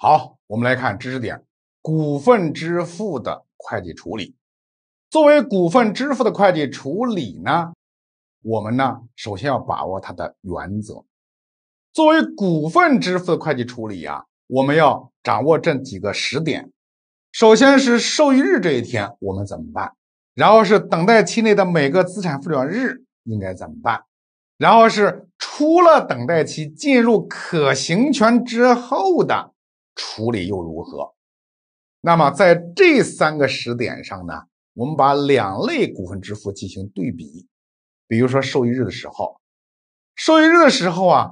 好，我们来看知识点：股份支付的会计处理。作为股份支付的会计处理呢，我们呢首先要把握它的原则。作为股份支付的会计处理啊，我们要掌握这几个时点：首先是受益日这一天我们怎么办？然后是等待期内的每个资产负债日应该怎么办？然后是出了等待期进入可行权之后的。处理又如何？那么在这三个时点上呢？我们把两类股份支付进行对比。比如说受益日的时候，受益日的时候啊，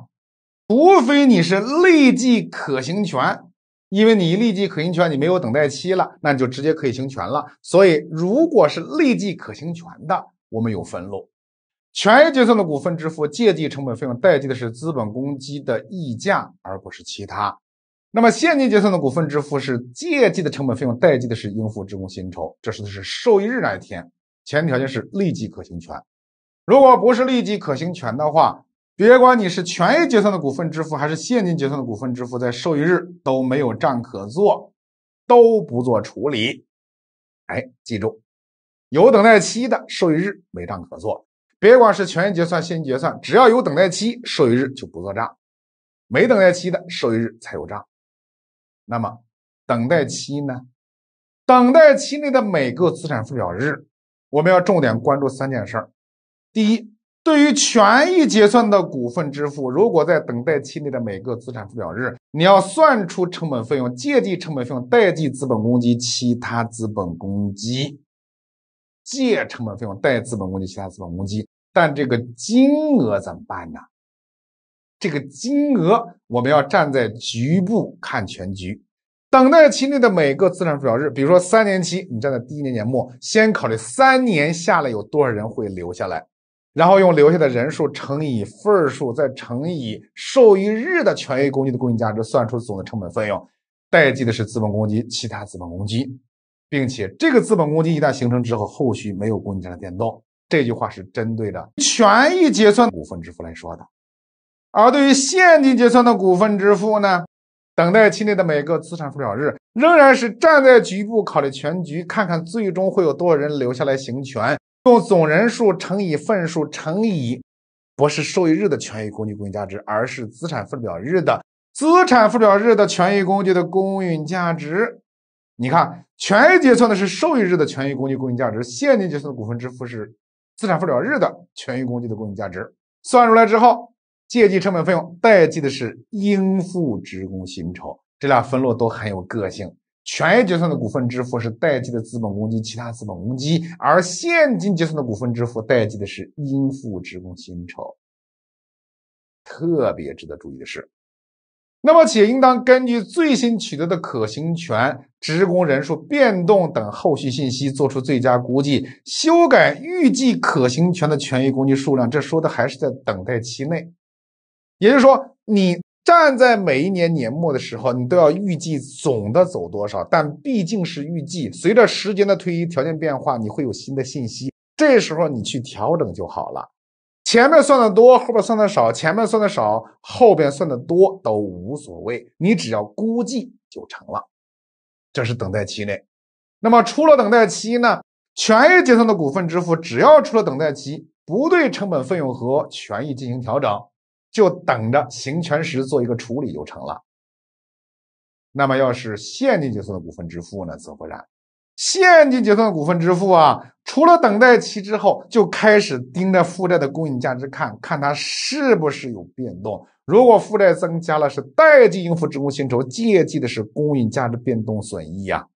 除非你是立即可行权，因为你立即可行权，你没有等待期了，那你就直接可以行权了。所以，如果是立即可行权的，我们有分录：权益结算的股份支付借记成本费用，代记的是资本公积的溢价，而不是其他。那么，现金结算的股份支付是借记的成本费用，贷记的是应付职工薪酬。这是的是受益日那一天，前提条件是立即可行权。如果不是立即可行权的话，别管你是权益结算的股份支付还是现金结算的股份支付，在受益日都没有账可做，都不做处理。哎，记住，有等待期的受益日没账可做，别管是权益结算、现金结算，只要有等待期，受益日就不做账；没等待期的受益日才有账。那么，等待期呢？等待期内的每个资产负债表日，我们要重点关注三件事儿。第一，对于权益结算的股份支付，如果在等待期内的每个资产负债表日，你要算出成本费用，借记成本费用，贷记资本公积、其他资本公积，借成本费用，贷资本公积、其他资本公积。但这个金额怎么办呢？这个金额我们要站在局部看全局，等待期内的每个资产负债日，比如说三年期，你站在第一年年末，先考虑三年下来有多少人会留下来，然后用留下的人数乘以份数，再乘以受益日的权益工具的公允价值，算出总的成本费用。代记的是资本公积，其他资本公积，并且这个资本公积一旦形成之后，后续没有公允价值变动。这句话是针对的权益结算股份支付来说的。而对于现金结算的股份支付呢，等待期内的每个资产负债表日，仍然是站在局部考虑全局，看看最终会有多少人留下来行权，用总人数乘以份数乘以，不是受益日的权益工具公允价值，而是资产负债表日的资产负债表日的权益工具的公允价值。你看，权益结算的是受益日的权益工具公允价值，现金结算的股份支付是资产负债表日的权益工具的公允价值。算出来之后。借记成本费用，代记的是应付职工薪酬。这俩分录都很有个性。权益结算的股份支付是代记的资本公积其他资本公积，而现金结算的股份支付代记的是应付职工薪酬。特别值得注意的是，那么企业应当根据最新取得的可行权职工人数变动等后续信息，做出最佳估计，修改预计可行权的权益工具数量。这说的还是在等待期内。也就是说，你站在每一年年末的时候，你都要预计总的走多少，但毕竟是预计，随着时间的推移，条件变化，你会有新的信息，这时候你去调整就好了。前面算的多，后边算的少；前面算的少，后边算的多，都无所谓，你只要估计就成了。这是等待期内。那么出了等待期呢？权益结算的股份支付，只要出了等待期，不对成本费用和权益进行调整。就等着行权时做一个处理就成了。那么，要是现金结算的股份支付呢，则不然。现金结算的股份支付啊，除了等待期之后，就开始盯着负债的公允价值看看它是不是有变动。如果负债增加了，是代记应付职工薪酬，借记的是公允价值变动损益呀。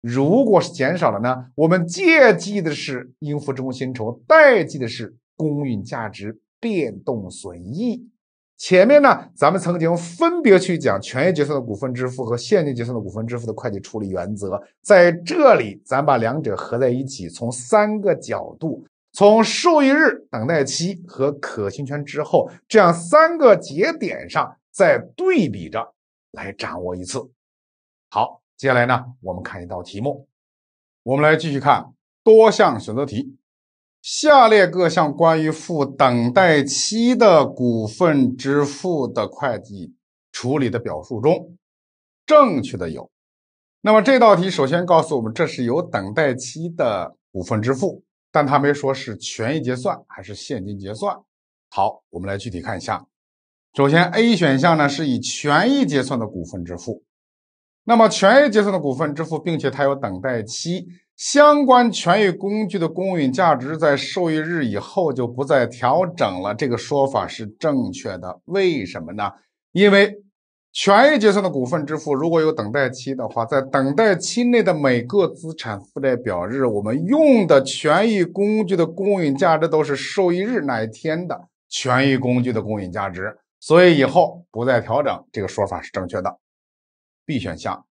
如果是减少了呢，我们借记的是应付职工薪酬，贷记的是公允价值变动损益。前面呢，咱们曾经分别去讲权益结算的股份支付和现金结算的股份支付的会计处理原则，在这里咱把两者合在一起，从三个角度，从受益日、等待期和可行权之后这样三个节点上再对比着来掌握一次。好，接下来呢，我们看一道题目，我们来继续看多项选择题。下列各项关于付等待期的股份支付的会计处理的表述中，正确的有。那么这道题首先告诉我们这是有等待期的股份支付，但他没说是权益结算还是现金结算。好，我们来具体看一下。首先，A 选项呢是以权益结算的股份支付。那么权益结算的股份支付，并且它有等待期。相关权益工具的公允价值在受益日以后就不再调整了，这个说法是正确的。为什么呢？因为权益结算的股份支付如果有等待期的话，在等待期内的每个资产负债表日，我们用的权益工具的公允价值都是受益日那一天的权益工具的公允价值，所以以后不再调整，这个说法是正确的。B 选项。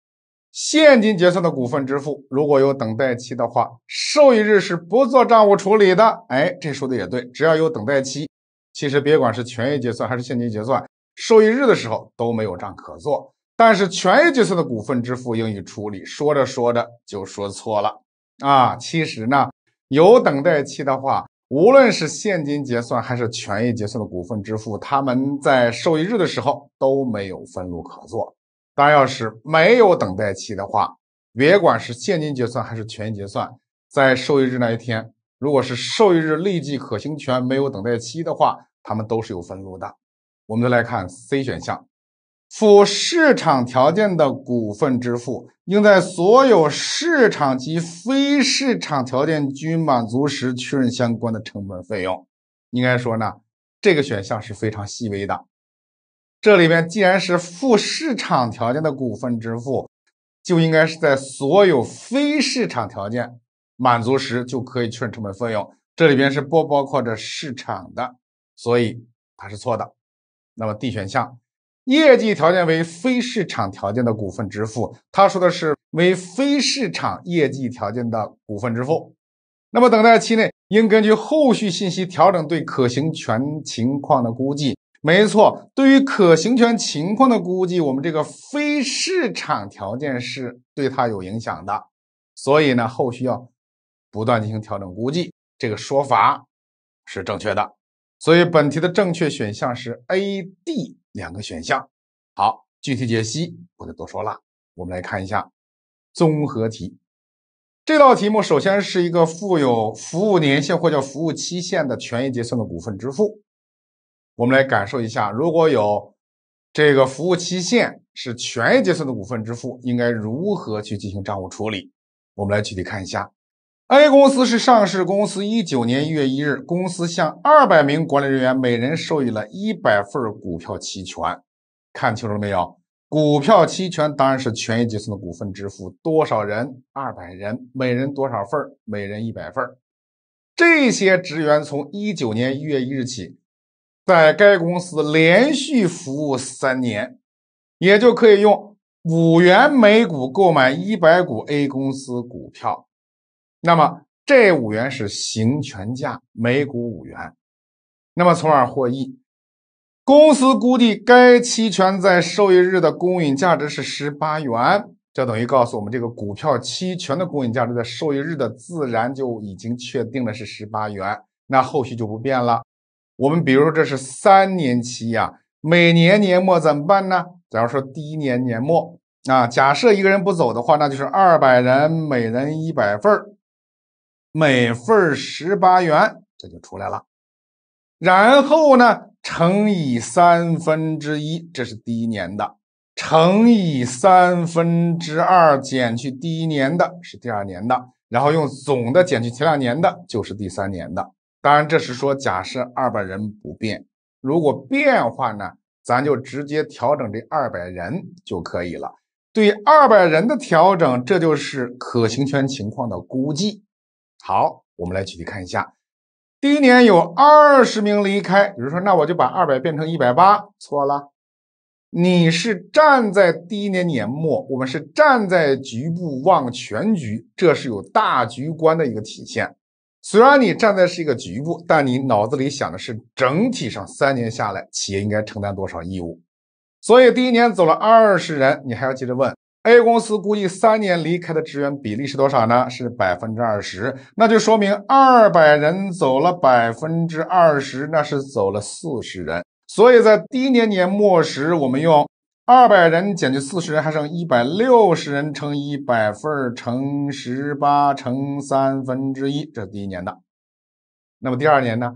现金结算的股份支付，如果有等待期的话，受益日是不做账务处理的。哎，这说的也对，只要有等待期，其实别管是权益结算还是现金结算，受益日的时候都没有账可做。但是权益结算的股份支付应予处理，说着说着就说错了啊！其实呢，有等待期的话，无论是现金结算还是权益结算的股份支付，他们在受益日的时候都没有分录可做。然，要是没有等待期的话，别管是现金结算还是权益结算，在受益日那一天，如果是受益日立即可行权，没有等待期的话，它们都是有分录的。我们再来看 C 选项，附市场条件的股份支付，应在所有市场及非市场条件均满足时确认相关的成本费用。应该说呢，这个选项是非常细微的。这里边既然是负市场条件的股份支付，就应该是在所有非市场条件满足时就可以确认成本费用。这里边是不包括着市场的，所以它是错的。那么 D 选项，业绩条件为非市场条件的股份支付，他说的是为非市场业绩条件的股份支付。那么等待期内应根据后续信息调整对可行权情况的估计。没错，对于可行权情况的估计，我们这个非市场条件是对它有影响的，所以呢，后续要不断进行调整估计，这个说法是正确的。所以本题的正确选项是 A、D 两个选项。好，具体解析我就不多说了。我们来看一下综合题，这道题目首先是一个富有服务年限或叫服务期限的权益结算的股份支付。我们来感受一下，如果有这个服务期限是权益结算的股份支付，应该如何去进行账务处理？我们来具体看一下。A 公司是上市公司，一九年一月一日，公司向二百名管理人员每人授予了一百份股票期权。看清楚了没有？股票期权当然是权益结算的股份支付。多少人？二百人，每人多少份？每人一百份。这些职员从一九年一月一日起。在该公司连续服务三年，也就可以用五元每股购买一百股 A 公司股票。那么这五元是行权价，每股五元。那么从而获益。公司估计该期权在受益日的公允价值是十八元，这等于告诉我们这个股票期权的公允价值在受益日的自然就已经确定了是十八元，那后续就不变了。我们比如这是三年期呀，每年年末怎么办呢？假如说第一年年末，啊，假设一个人不走的话，那就是二百人，每人一百份每份十八元，这就出来了。然后呢，乘以三分之一，这是第一年的；乘以三分之二，减去第一年的，是第二年的；然后用总的减去前两年的，就是第三年的。当然，这是说假设二百人不变。如果变化呢，咱就直接调整这二百人就可以了。对二百人的调整，这就是可行权情况的估计。好，我们来具体看一下。第一年有二十名离开，比如说，那我就把二百变成一百八，错了。你是站在第一年年末，我们是站在局部望全局，这是有大局观的一个体现。虽然你站在是一个局部，但你脑子里想的是整体上三年下来企业应该承担多少义务。所以第一年走了二十人，你还要接着问：A 公司估计三年离开的职员比例是多少呢？是百分之二十，那就说明二百人走了百分之二十，那是走了四十人。所以在第一年年末时，我们用。二百人减去四十人，还剩一百六十人，乘以百份乘十八乘三分之一，这是第一年的。那么第二年呢？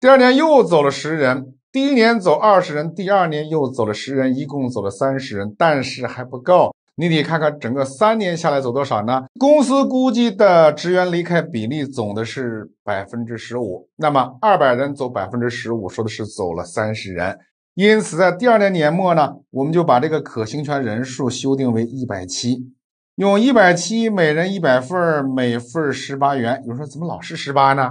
第二年又走了十人，第一年走二十人，第二年又走了十人，一共走了三十人，但是还不够。你得看看整个三年下来走多少呢？公司估计的职员离开比例总的是百分之十五，那么二百人走百分之十五，说的是走了三十人。因此，在第二年年末呢，我们就把这个可行权人数修订为一百七，用一百七每人一百份，每份十八元。有人说，怎么老是十八呢？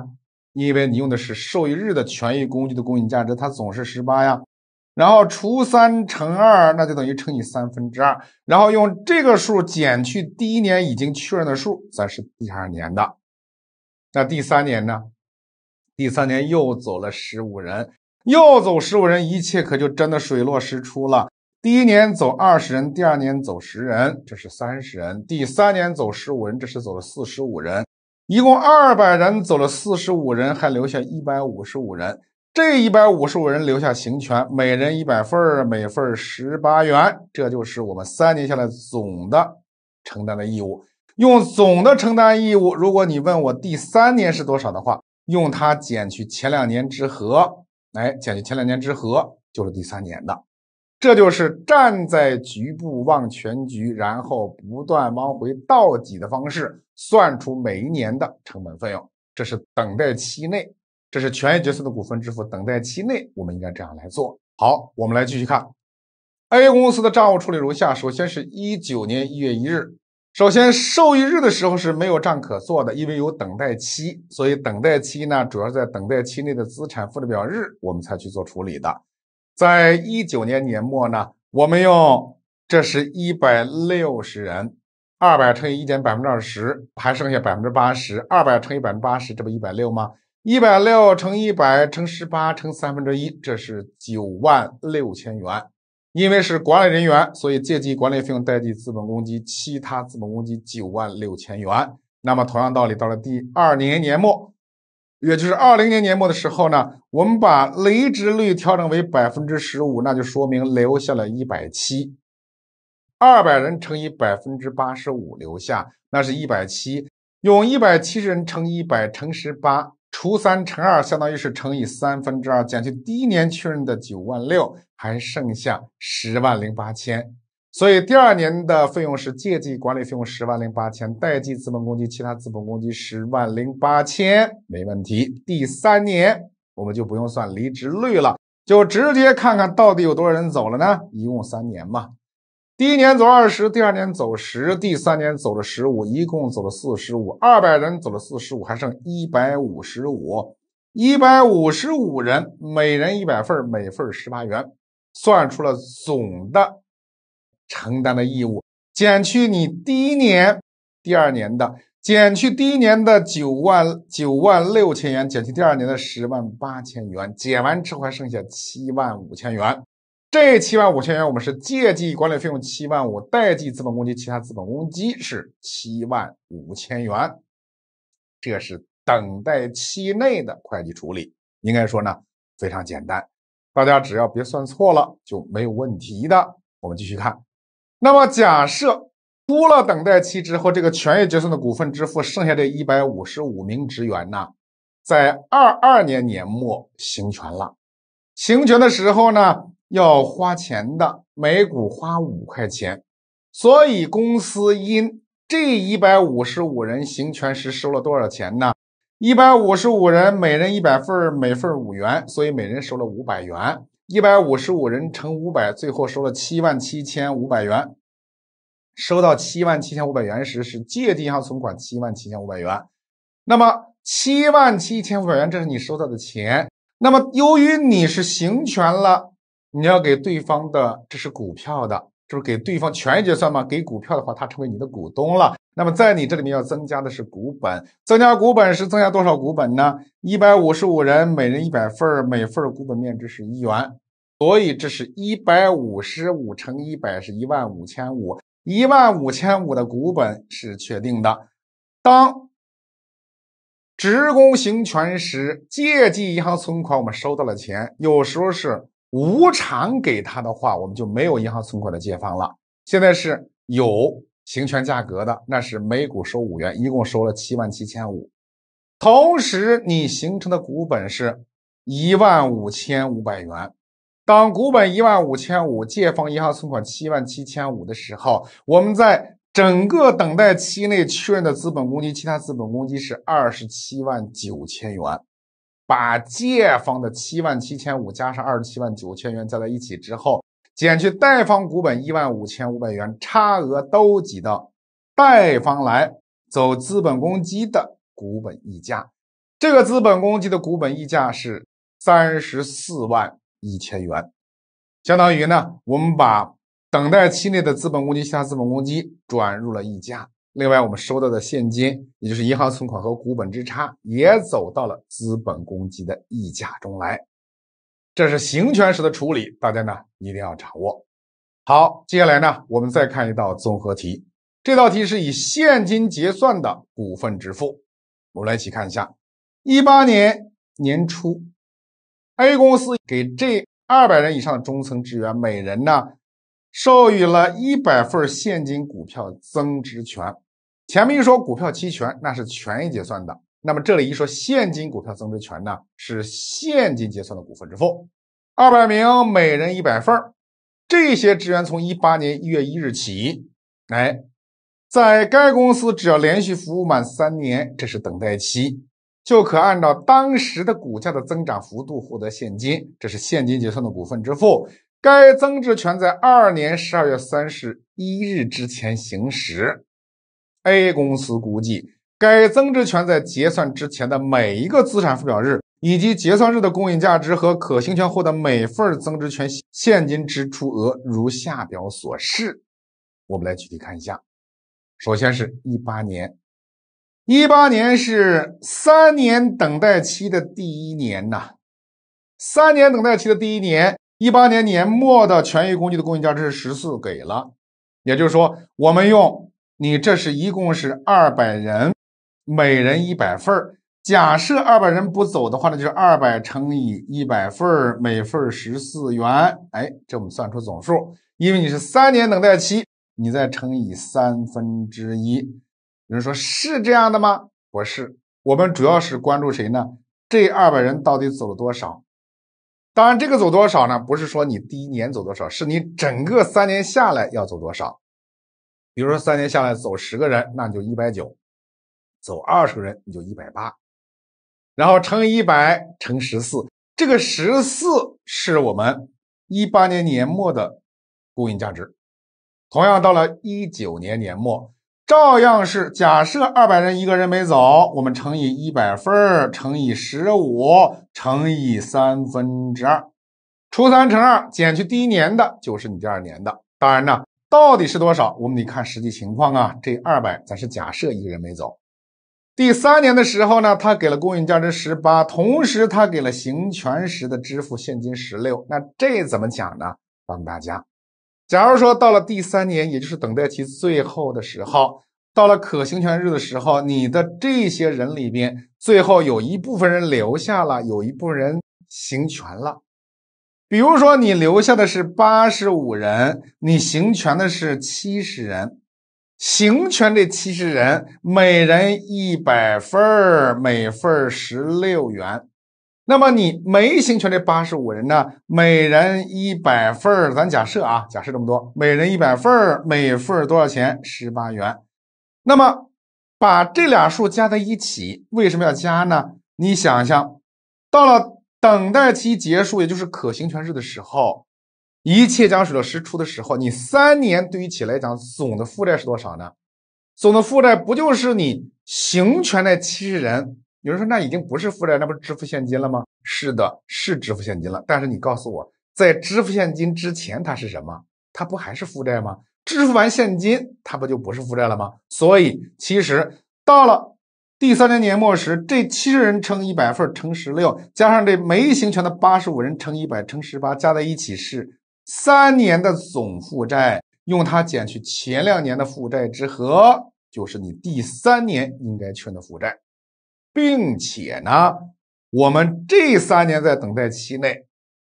因为你用的是受益日的权益工具的公允价值，它总是十八呀。然后除三乘二，那就等于乘以三分之二。然后用这个数减去第一年已经确认的数，咱是第二年的。那第三年呢？第三年又走了十五人。又走十五人，一切可就真的水落石出了。第一年走二十人，第二年走十人，这是三十人；第三年走十五人，这是走了四十五人，一共二百人走了四十五人，还留下一百五十五人。这一百五十五人留下行权，每人一百份每份十八元，这就是我们三年下来总的承担的义务。用总的承担义务，如果你问我第三年是多少的话，用它减去前两年之和。哎，减去前两年之和就是第三年的，这就是站在局部望全局，然后不断往回倒挤的方式算出每一年的成本费用。这是等待期内，这是权益决策的股份支付。等待期内，我们应该这样来做好。我们来继续看 A 公司的账务处理如下：首先是一九年一月一日。首先，受益日的时候是没有账可做的，因为有等待期，所以等待期呢，主要在等待期内的资产负债表日，我们才去做处理的。在一九年年末呢，我们用，这是一百六十人，二百乘以一减百分之二十，还剩下百分之八十，二百乘以百分之八十，这不一百六吗？一百六乘一百乘十八乘三分之一，这是九万六千元。因为是管理人员，所以借记管理费用，贷记资本公积，其他资本公积九万六千元。那么同样道理，到了第二年年末，也就是二零年年末的时候呢，我们把离职率调整为百分之十五，那就说明留下了一百七，二百人乘以百分之八十五留下，那是一百七，用一百七十人乘一百乘十八。除三乘二相当于是乘以三分之二，减去第一年确认的九万六，还剩下十万零八千。所以第二年的费用是借记管理费用十万零八千，贷记资本公积其他资本公积十万零八千，没问题。第三年我们就不用算离职率了，就直接看看到底有多少人走了呢？一共三年嘛。第一年走二十，第二年走十，第三年走了十五，一共走了四十五。二百人走了四十五，还剩一百五十五。一百五十五人，每人一百份，每份十八元，算出了总的承担的义务。减去你第一年、第二年的，减去第一年的九万九万六千元，减去第二年的十万八千元，减完之后还剩下七万五千元。这七万五千元，我们是借记管理费用七万五，贷记资本公积其他资本公积是七万五千元。这是等待期内的会计处理，应该说呢非常简单，大家只要别算错了就没有问题的。我们继续看，那么假设出了等待期之后，这个权益结算的股份支付，剩下这155名职员呢，在22年年末行权了，行权的时候呢。要花钱的，每股花五块钱，所以公司因这一百五十五人行权时收了多少钱呢？一百五十五人，每人一百份，每份五元，所以每人收了五百元，一百五十五人乘五百，最后收了七万七千五百元。收到七万七千五百元时，是借记银行存款七万七千五百元。那么七万七千五百元，这是你收到的钱。那么由于你是行权了。你要给对方的这是股票的，这是给对方权益结算吗？给股票的话，他成为你的股东了。那么在你这里面要增加的是股本，增加股本是增加多少股本呢？一百五十五人，每人一百份，每份股本面值是一元，所以这是一百五十五乘一百是一万五千五，一万五千五的股本是确定的。当职工行权时，借记银行存款，我们收到了钱，有时候是。无偿给他的话，我们就没有银行存款的借方了。现在是有行权价格的，那是每股收五元，一共收了七万七千五。同时，你形成的股本是一万五千五百元。当股本一万五千五，借方银行存款七万七千五的时候，我们在整个等待期内确认的资本公积，其他资本公积是二十七万九千元。把借方的七万七千五加上二十七万九千元加在一起之后，减去贷方股本一万五千五百元，差额都挤到贷方来，走资本公积的股本溢价。这个资本公积的股本溢价是三十四万一千元，相当于呢，我们把等待期内的资本公积向资本公积转入了溢价。另外，我们收到的现金，也就是银行存款和股本之差，也走到了资本公积的溢价中来。这是行权时的处理，大家呢一定要掌握。好，接下来呢，我们再看一道综合题。这道题是以现金结算的股份支付，我们来一起看一下。一八年年初，A 公司给这二百人以上的中层职员每人呢，授予了一百份现金股票增值权。前面一说股票期权，那是权益结算的。那么这里一说现金股票增值权呢，是现金结算的股份支付。二百名每人一百份儿，这些职员从一八年一月一日起，哎，在该公司只要连续服务满三年（这是等待期），就可按照当时的股价的增长幅度获得现金，这是现金结算的股份支付。该增值权在二二年十二月三十一日之前行使。A 公司估计，该增值权在结算之前的每一个资产负债日以及结算日的公允价值和可行权后的每份增值权现金支出额如下表所示。我们来具体看一下，首先是一八年，一八年是三年等待期的第一年呐，三年等待期的第一年，一八年年末的权益工具的公允价值是十四给了，也就是说，我们用。你这是一共是二百人，每人一百份假设二百人不走的话呢，就是二百乘以一百份每份十四元。哎，这我们算出总数。因为你是三年等待期，你再乘以三分之一。有人说是这样的吗？不是，我们主要是关注谁呢？这二百人到底走了多少？当然，这个走多少呢？不是说你第一年走多少，是你整个三年下来要走多少。比如说三年下来走十个人，那就一百九；走二十个人，你就一百八。然后乘以一百乘十四，这个十四是我们一八年年末的股影价值。同样到了一九年年末，照样是假设二百人一个人没走，我们乘以一百分乘以十五，乘以三分之二，除三乘二，减去第一年的就是你第二年的。当然呢。到底是多少？我们得看实际情况啊。这二百咱是假设一个人没走。第三年的时候呢，他给了公允价值十八，同时他给了行权时的支付现金十六。那这怎么讲呢？帮大家，假如说到了第三年，也就是等待期最后的时候，到了可行权日的时候，你的这些人里边，最后有一部分人留下了，有一部分人行权了。比如说，你留下的是八十五人，你行权的是七十人，行权这七十人每人一百份儿，每份十六元。那么你没行权这八十五人呢，每人一百份儿，咱假设啊，假设这么多，每人一百份儿，每份多少钱？十八元。那么把这俩数加在一起，为什么要加呢？你想想，到了。等待期结束，也就是可行权日的时候，一切将水落石出的时候，你三年对于企业来讲总的负债是多少呢？总的负债不就是你行权的七十人？有人说那已经不是负债，那不是支付现金了吗？是的，是支付现金了，但是你告诉我，在支付现金之前它是什么？它不还是负债吗？支付完现金，它不就不是负债了吗？所以其实到了。第三年年末时，这七十人乘一百份乘十六，加上这没行权的八十五人乘一百乘十八，加在一起是三年的总负债。用它减去前两年的负债之和，就是你第三年应该圈的负债。并且呢，我们这三年在等待期内，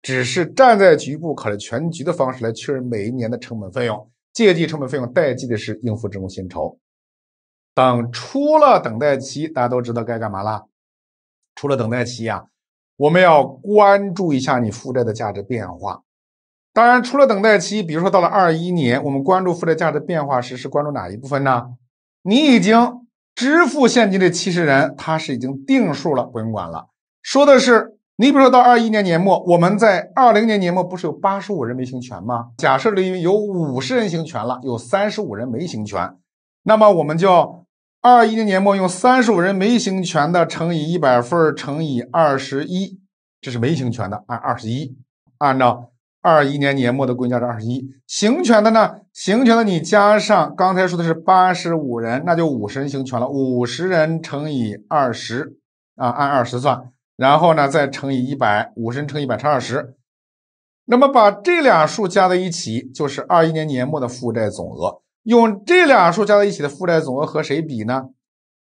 只是站在局部考虑全局的方式来确认每一年的成本费用，借记成本费用，贷记的是应付职工薪酬。等出了等待期，大家都知道该干嘛了。出了等待期呀，我们要关注一下你负债的价值变化。当然，除了等待期，比如说到了二一年，我们关注负债价值变化时，是关注哪一部分呢？你已经支付现金的七十人，他是已经定数了，不用管了。说的是，你比如说到二一年年末，我们在二零年年末不是有八十五人没行权吗？假设里面有五十人行权了，有三十五人没行权。那么我们就二一年年末用三十五人没行权的乘以一百份乘以二十一，这是没行权的，按二十一；按照二一年年末的公价值二十一。行权的呢？行权的你加上刚才说的是八十五人，那就五十人行权了。五十人乘以二十，啊，按二十算，然后呢再乘以一百，五十人乘一百乘二十。那么把这俩数加在一起，就是二一年年末的负债总额。用这俩数加在一起的负债总额和谁比呢？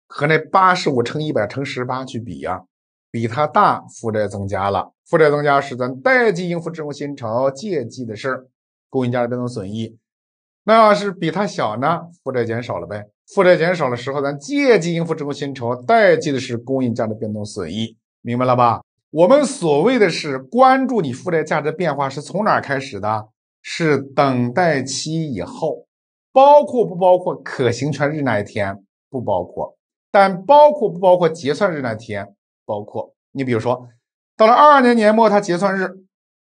和那八十五乘一百乘十八去比呀，比它大，负债增加了。负债增加是咱贷记应付职工薪酬，借记的是公允价值变动损益。那要是比它小呢，负债减少了呗。负债减少的时候，咱借记应付职工薪酬，贷记的是公允价值变动损益。明白了吧？我们所谓的是关注你负债价值变化是从哪儿开始的？是等待期以后。包括不包括可行权日那一天？不包括，但包括不包括结算日那一天？包括。你比如说，到了二二年年末，它结算日，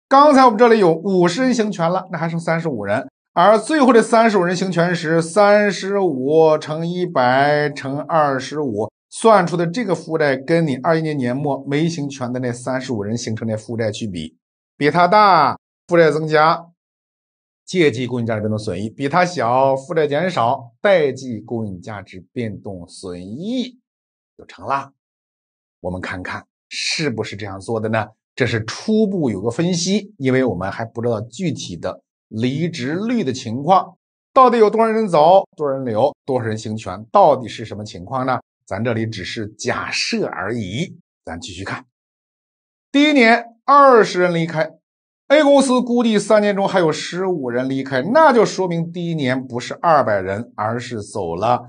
刚才我们这里有五十人行权了，那还剩三十五人，而最后这三十五人行权时，三十五乘一百乘二十五，算出的这个负债跟你二一年年末没行权的那三十五人形成的负债去比，比它大，负债增加。借记公允价值变动损益比它小，负债减少，贷记公允价值变动损益就成了。我们看看是不是这样做的呢？这是初步有个分析，因为我们还不知道具体的离职率的情况，到底有多少人走，多少人留，多少人行权，到底是什么情况呢？咱这里只是假设而已。咱继续看，第一年二十人离开。A 公司估计三年中还有十五人离开，那就说明第一年不是二百人，而是走了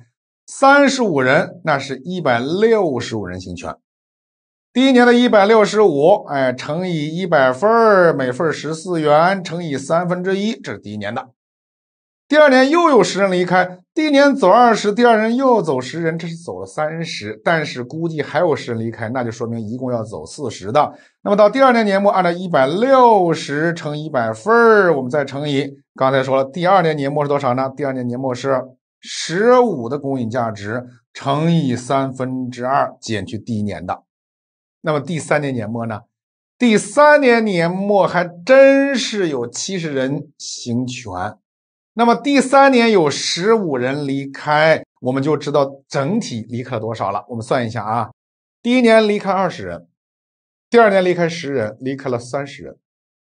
三十五人，那是一百六十五人行权。第一年的一百六十五，哎，乘以一百份每份十四元，乘以三分之一，这是第一年的。第二年又有十人离开，第一年走二十，第二年又走十人，这是走了三十，但是估计还有十人离开，那就说明一共要走四十的。那么到第二年年末，按照一百六十乘一百分儿，我们再乘以刚才说了，第二年年末是多少呢？第二年年末是十五的公允价值乘以三分之二减去第一年的。那么第三年年末呢？第三年年末还真是有七十人行权。那么第三年有十五人离开，我们就知道整体离开了多少了。我们算一下啊，第一年离开二十人，第二年离开十人，离开了三十人，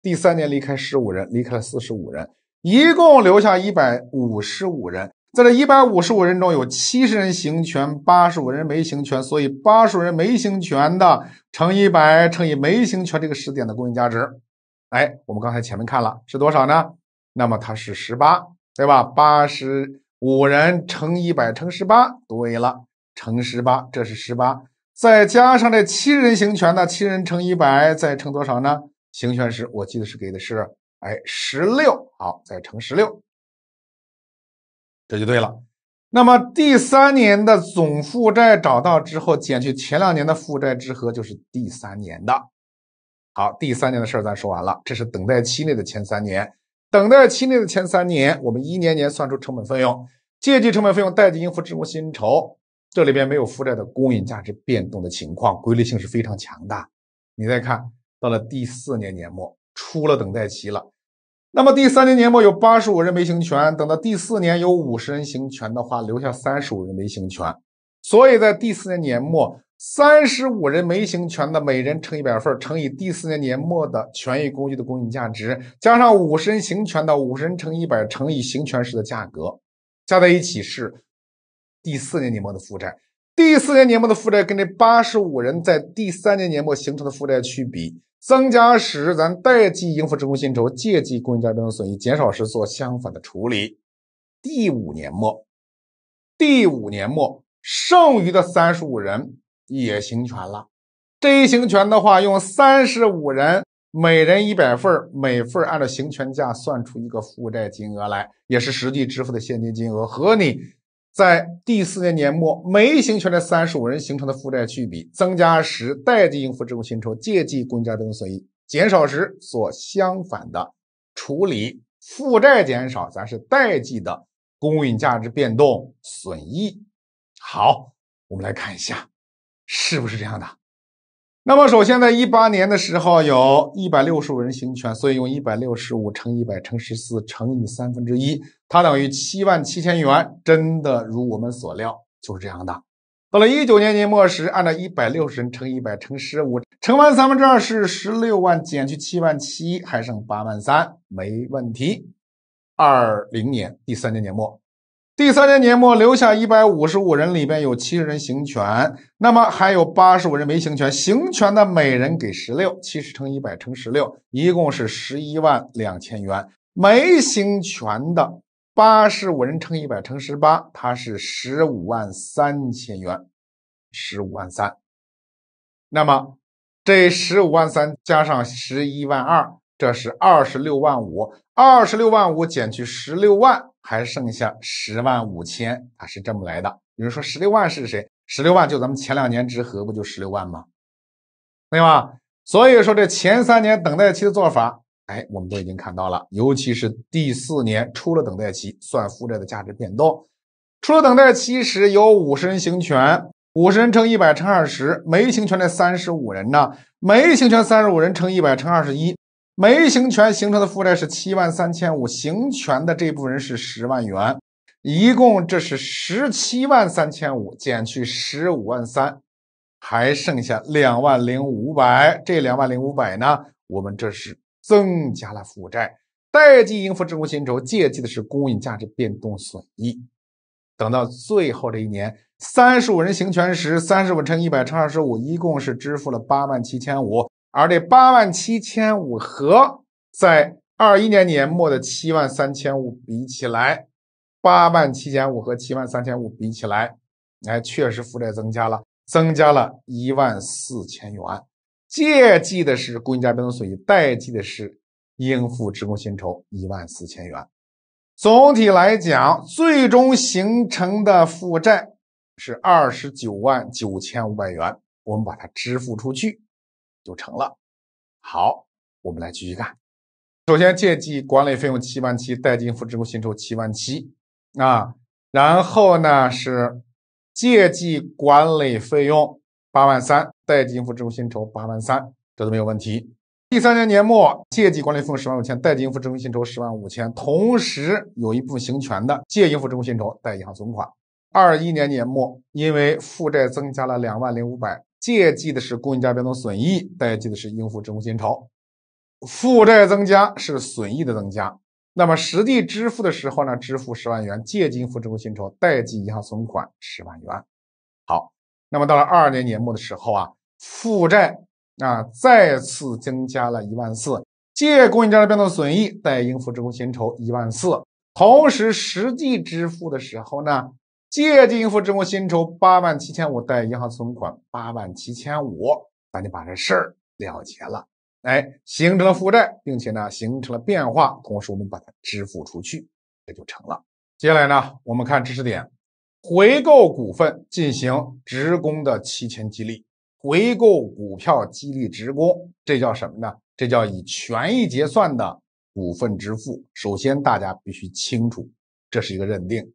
第三年离开十五人，离开了四十五人，一共留下一百五十五人。在这一百五十五人中有七十人行权，八十五人没行权，所以八十五人没行权的乘一百乘以没行权这个时点的公允价值，哎，我们刚才前面看了是多少呢？那么它是十八。对吧？八十五人乘一百乘十八，对了，乘十八，这是十八，再加上这七人行权的七人乘一百，再乘多少呢？行权时我记得是给的是哎十六，好，再乘十六，这就对了。那么第三年的总负债找到之后，减去前两年的负债之和，就是第三年的。好，第三年的事儿咱说完了，这是等待期内的前三年。等待期内的前三年，我们一年年算出成本费用，借记成本费用，贷记应付职工薪酬，这里边没有负债的公允价值变动的情况，规律性是非常强大。你再看到了第四年年末出了等待期了，那么第三年年末有八十五人没行权，等到第四年有五十人行权的话，留下三十五人没行权，所以在第四年年末。三十五人没行权的，每人乘一百份，乘以第四年年末的权益工具的公允价值，加上五十人行权的，五十人乘一百乘以行权时的价格，加在一起是第四年年末的负债。第四年年末的负债跟这八十五人在第三年年末形成的负债去比，增加时咱代记应付职工薪酬，借记公允价值的损益；减少时做相反的处理。第五年末，第五年末剩余的三十五人。也行权了，这一行权的话，用三十五人，每人一百份每份按照行权价算出一个负债金额来，也是实际支付的现金金额，和你在第四年年末没行权的三十五人形成的负债去比，增加时代记应付职工薪酬，借记公家价值动损益；减少时做相反的处理，负债减少咱是代记的公允价值变动损益。好，我们来看一下。是不是这样的？那么，首先在一八年的时候，有165人行权，所以用165乘100乘14乘以三分之一，它等于7万七千元。真的如我们所料，就是这样的。到了一九年年末时，按照160人乘100乘15乘完三分之二是16万，减去7万七，还剩8万三，没问题。二零年第三年年末。第三年年末留下一百五十五人，里边有七十人行权，那么还有八十五人没行权。行权的每人给十六，七十乘一百乘十六，一共是十一万两千元。没行权的八十五人乘一百乘十八，它是十五万三千元，十五万三。那么这十五万三加上十一万二，这是二十六万五。二十六万五减去十六万。还剩下十万五千它是这么来的。有人说十六万是谁？十六万就咱们前两年之和，不就十六万吗？对吧？所以说这前三年等待期的做法，哎，我们都已经看到了。尤其是第四年出了等待期，算负债的价值变动。出了等待期时，有五十人行权，五十人乘一百乘二十，没行权的三十五人呢，没行权三十五人乘一百乘二十一。没行权形成的负债是七万三千五，行权的这部分人是十万元，一共这是十七万三千五减去十五万三，还剩下两万零五百。这两万零五百呢，我们这是增加了负债，代记应付职工薪酬，借记的是公允价值变动损益。等到最后这一年，三十五人行权时，三十五乘一百乘二十五，一共是支付了八万七千五。而这八万七千五和在二一年年末的七万三千五比起来，八万七千五和七万三千五比起来，哎，确实负债增加了，增加了一万四千元。借记的是“工业加变动损益，贷记的是“应付职工薪酬”一万四千元。总体来讲，最终形成的负债是二十九万九千五百元。我们把它支付出去。就成了。好，我们来继续看。首先，借记管理费用七万七，贷记应付职工薪酬七万七。啊，然后呢是借记管理费用八万三，贷记应付职工薪酬八万三，这都没有问题。第三年年末，借记管理费用十万五千，贷记应付职工薪酬十万五千。同时，有一部分行权的借应付职工薪酬，贷银行存款。二一年年末，因为负债增加了两万零五百。借记的是公允价变动损益，贷记的是应付职工薪酬。负债增加是损益的增加。那么实际支付的时候呢，支付十万元，借应付职工薪酬，贷记银行存款十万元。好，那么到了二年年末的时候啊，负债啊再次增加了一万四，借公允价变动损益，贷应付职工薪酬一万四。同时实际支付的时候呢。借记应付职工薪酬八万七千五，贷银行存款八万七千五，咱就把这事儿了结了，哎，形成了负债，并且呢形成了变化，同时我们把它支付出去，这就成了。接下来呢，我们看知识点：回购股份进行职工的期权激励，回购股票激励职工，这叫什么呢？这叫以权益结算的股份支付。首先大家必须清楚，这是一个认定。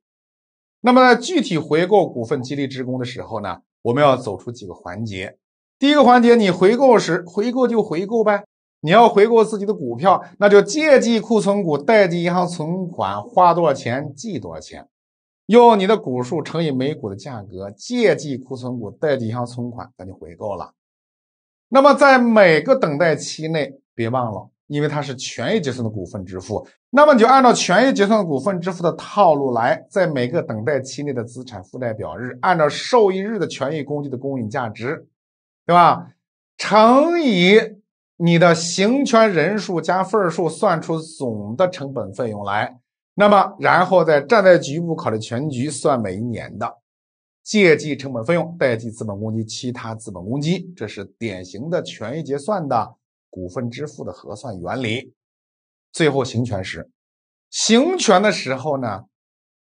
那么具体回购股份激励职工的时候呢，我们要走出几个环节。第一个环节，你回购时回购就回购呗，你要回购自己的股票，那就借记库存股，贷记银行存款，花多少钱记多少钱，用你的股数乘以每股的价格，借记库存股，贷记银行存款，那就回购了。那么在每个等待期内，别忘了。因为它是权益结算的股份支付，那么你就按照权益结算股份支付的套路来，在每个等待期内的资产负债表日，按照受益日的权益工具的公允价值，对吧？乘以你的行权人数加份数，算出总的成本费用来。那么，然后再站在局部考虑全局，算每一年的借记成本费用，贷记资本公积、其他资本公积，这是典型的权益结算的。股份支付的核算原理，最后行权时，行权的时候呢，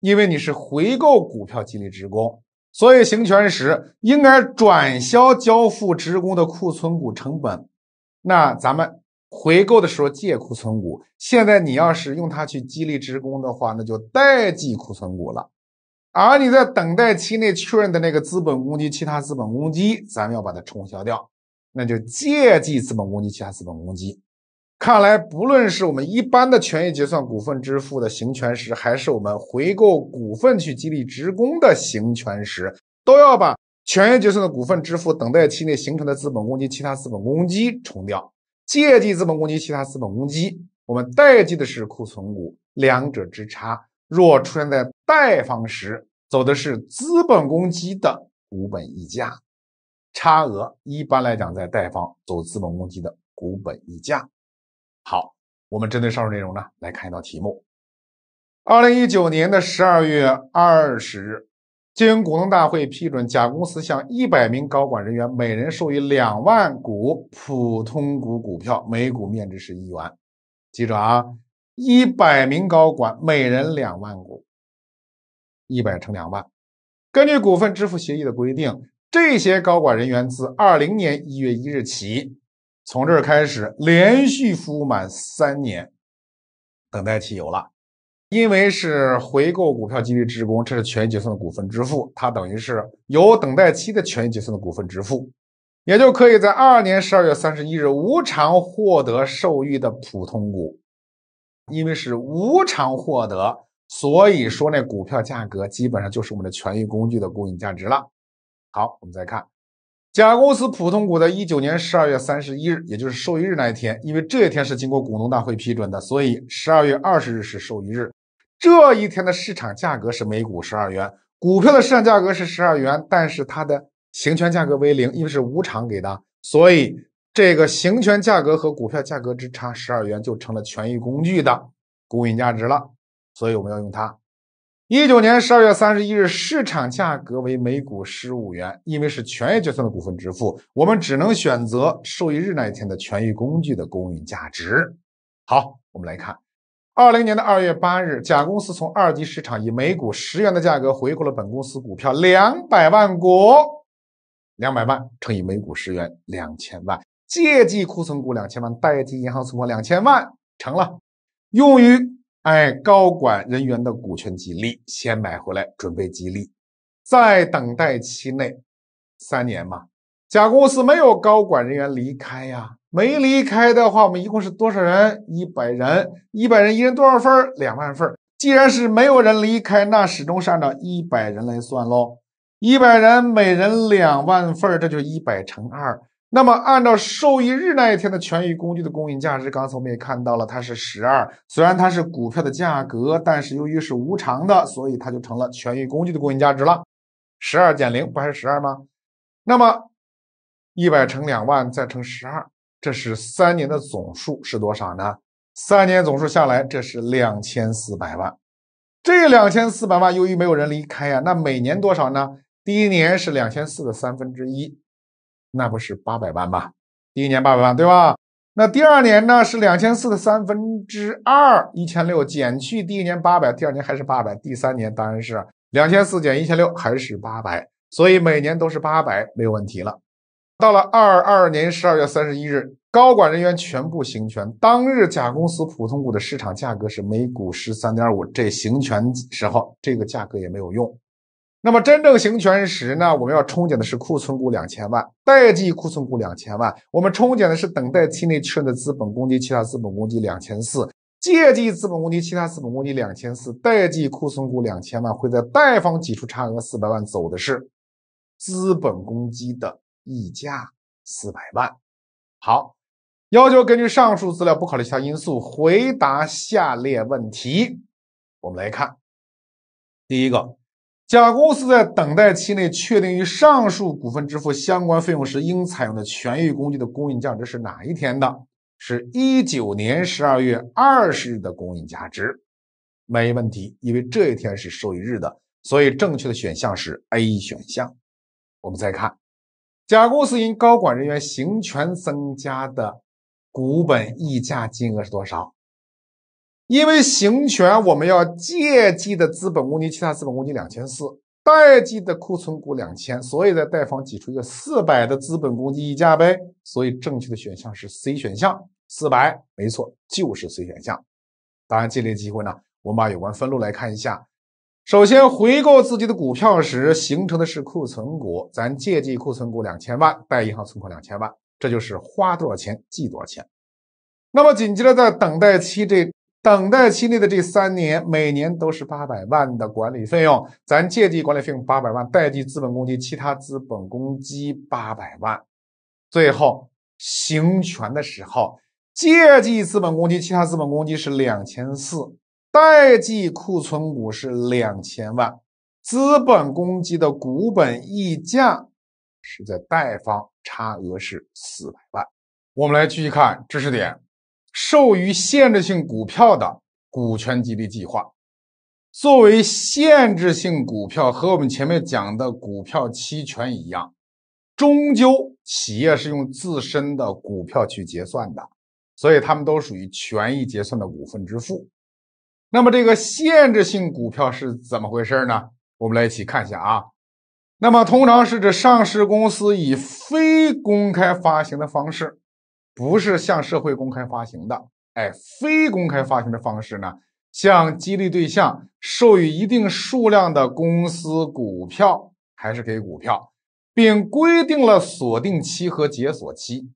因为你是回购股票激励职工，所以行权时应该转销交付职工的库存股成本。那咱们回购的时候借库存股，现在你要是用它去激励职工的话，那就代记库存股了。而你在等待期内确认的那个资本公积其他资本公积，咱们要把它冲销掉。那就借记资本公积其他资本公积。看来，不论是我们一般的权益结算股份支付的行权时，还是我们回购股份去激励职工的行权时，都要把权益结算的股份支付等待期内形成的资本公积其他资本公积冲掉，借记资本公积其他资本公积。我们贷记的是库存股，两者之差若出现在贷方时，走的是资本公积的股本溢价。差额一般来讲在贷方走资本公积的股本溢价。好，我们针对上述内容呢来看一道题目。二零一九年的十二月二十日，经股东大会批准，甲公司向一百名高管人员每人授予两万股普通股股票，每股面值是一元。记住啊，一百名高管每人两万股，一百乘两万。根据股份支付协议的规定。这些高管人员自二零年一月一日起，从这儿开始连续服务满三年，等待期有了，因为是回购股票激励职工，这是权益结算的股份支付，它等于是有等待期的权益结算的股份支付，也就可以在二二年十二月三十一日无偿获得授予的普通股，因为是无偿获得，所以说那股票价格基本上就是我们的权益工具的公允价值了。好，我们再看，甲公司普通股在一九年十二月三十一日，也就是受益日那一天，因为这一天是经过股东大会批准的，所以十二月二十日是受益日。这一天的市场价格是每股十二元，股票的市场价格是十二元，但是它的行权价格为零，因为是无偿给的，所以这个行权价格和股票价格之差十二元就成了权益工具的公允价值了，所以我们要用它。一九年十二月三十一日，市场价格为每股十五元，因为是权益结算的股份支付，我们只能选择受益日那一天的权益工具的公允价值。好，我们来看二零年的二月八日，甲公司从二级市场以每股十元的价格回购了本公司股票两百万股，两百万乘以每股十元，两千万，借记库存股两千万，贷记银行存款两千万，成了，用于。哎，高管人员的股权激励先买回来，准备激励，在等待期内，三年嘛。甲公司没有高管人员离开呀，没离开的话，我们一共是多少人？一百人，一百人，一人多少份？两万份。既然是没有人离开，那始终是按照一百人来算喽。一百人，每人两万份，这就一百乘二。那么，按照受益日那一天的权益工具的供应价值，刚才我们也看到了，它是十二。虽然它是股票的价格，但是由于是无偿的，所以它就成了权益工具的供应价值了。十二减零不还是十二吗？那么，一百乘两万再乘十二，这是三年的总数是多少呢？三年总数下来，这是两千四百万。这两千四百万由于没有人离开呀，那每年多少呢？第一年是两千四的三分之一。那不是八百万吧？第一年八百万，对吧？那第二年呢？是两千四的三分之二，一千六减去第一年八百，第二年还是八百，第三年当然是两千四减一千六，还是八百。所以每年都是八百，没有问题了。到了二二年十二月三十一日，高管人员全部行权，当日甲公司普通股的市场价格是每股十三点五，这行权时候这个价格也没有用。那么真正行权时呢？我们要冲减的是库存股两千万，贷记库存股两千万。我们冲减的是等待期内确认的资本公积其他资本公积两千四，借记资本公积其他资本公积两千四，贷记库存股两千万，会在贷方挤出差额四百万走的是资本公积的溢价四百万。好，要求根据上述资料，不考虑其他因素，回答下列问题。我们来看第一个。甲公司在等待期内确定与上述股份支付相关费用时，应采用的权益工具的公允价值是哪一天的？是一九年十二月二十日的公允价值，没问题，因为这一天是受益日的，所以正确的选项是 A 选项。我们再看，甲公司因高管人员行权增加的股本溢价金额是多少？因为行权我们要借记的资本公积其他资本公积两千四，贷记的库存股两千，所以在贷方挤出一个四百的资本公积溢价呗。所以正确的选项是 C 选项四百，没错，就是 C 选项。当然，借这机会呢，我们把有关分录来看一下。首先回购自己的股票时形成的是库存股，咱借记库存股两千万，贷银行存款两千万，这就是花多少钱记多少钱。那么紧接着在等待期这。等待期内的这三年，每年都是八百万的管理费用。咱借记管理费用八百万，贷记资本公积其他资本公积八百万。最后行权的时候，借记资本公积其他资本公积是两千四，贷记库存股是两千万，资本公积的股本溢价是在贷方，差额是四百万。我们来继续看知识点。授予限制性股票的股权激励计划，作为限制性股票和我们前面讲的股票期权一样，终究企业是用自身的股票去结算的，所以他们都属于权益结算的股份支付。那么这个限制性股票是怎么回事呢？我们来一起看一下啊。那么通常是指上市公司以非公开发行的方式。不是向社会公开发行的，哎，非公开发行的方式呢，向激励对象授予一定数量的公司股票，还是给股票，并规定了锁定期和解锁期，